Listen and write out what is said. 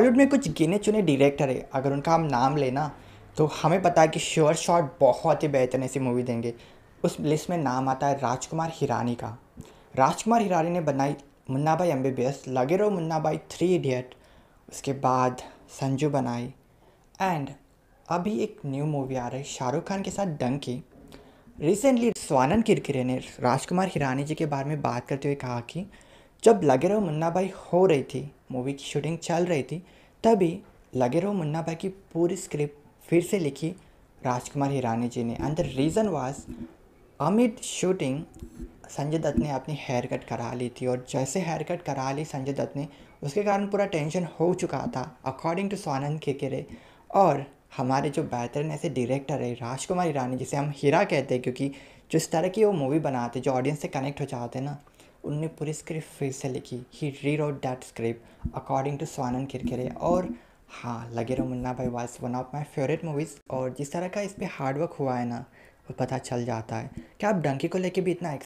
बॉलीवुड में कुछ गिने चुने डायरेक्टर है अगर उनका हम नाम लेना तो हमें पता है कि श्योर शॉट बहुत ही बेहतर ऐसी मूवी देंगे उस लिस्ट में नाम आता है राजकुमार हिरानी का राजकुमार हिरानी ने बनाई मुन्ना भाई एम बी बी एस लगे रहो मुन्ना भाई थ्री इडियट उसके बाद संजू बनाई एंड अभी एक न्यू मूवी आ रही है शाहरुख खान के साथ डंग की रिसेंटली स्वानंद किरकिरे ने राजकुमार हिरानी जी के बारे में बात करते हुए कहा कि जब मुन्ना भाई हो रही थी मूवी की शूटिंग चल रही थी तभी मुन्ना भाई की पूरी स्क्रिप्ट फिर से लिखी राजकुमार हिरानी जी ने and the reason was Amit shooting Sanjay Dutt ने अपनी हेयर कट करा ली थी और जैसे हेयर कट करा ली संजय दत्त ने उसके कारण पूरा टेंशन हो चुका था अकॉर्डिंग टू स्वानंद किरे और हमारे जो बेहतरीन ऐसे डायरेक्टर है राजकुमार ईरानी जिसे हम हीरा कहते हैं क्योंकि जिस तरह की वो मूवी बनाते जो ऑडियंस से कनेक्ट हो जाते हैं ना उनने पूरी स्क्रिप्ट फिर से लिखी he rewrote that script according to Swanand Kirkire और हाँ Lage Raho Munna Bhai was one of my favourite movies और जिस तरह का इस पर हार्डवर्क हुआ है ना वो पता चल जाता है क्या आप डंकी को लेके भी इतना